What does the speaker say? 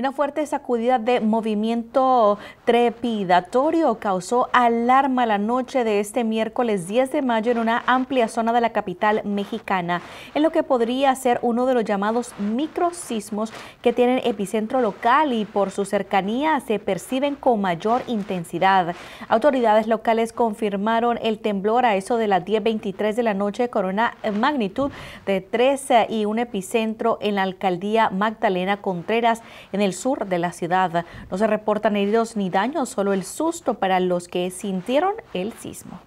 Una fuerte sacudida de movimiento trepidatorio causó alarma la noche de este miércoles 10 de mayo en una amplia zona de la capital mexicana, en lo que podría ser uno de los llamados microsismos que tienen epicentro local y por su cercanía se perciben con mayor intensidad. Autoridades locales confirmaron el temblor a eso de las 10.23 de la noche con una magnitud de 13 y un epicentro en la alcaldía Magdalena Contreras en el sur de la ciudad. No se reportan heridos ni daños, solo el susto para los que sintieron el sismo.